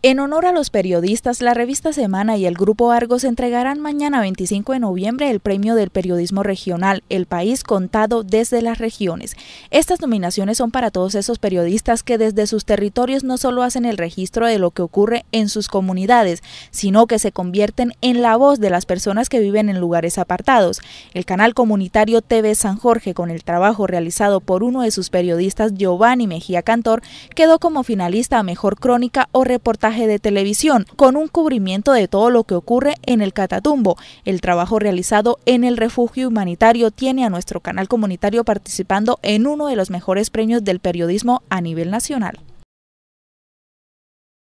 En honor a los periodistas, la revista Semana y el Grupo Argos entregarán mañana 25 de noviembre el premio del periodismo regional El País Contado desde las regiones. Estas nominaciones son para todos esos periodistas que desde sus territorios no solo hacen el registro de lo que ocurre en sus comunidades, sino que se convierten en la voz de las personas que viven en lugares apartados. El canal comunitario TV San Jorge, con el trabajo realizado por uno de sus periodistas, Giovanni Mejía Cantor, quedó como finalista a Mejor Crónica o Reportaje de televisión con un cubrimiento de todo lo que ocurre en el Catatumbo. El trabajo realizado en el refugio humanitario tiene a nuestro canal comunitario participando en uno de los mejores premios del periodismo a nivel nacional.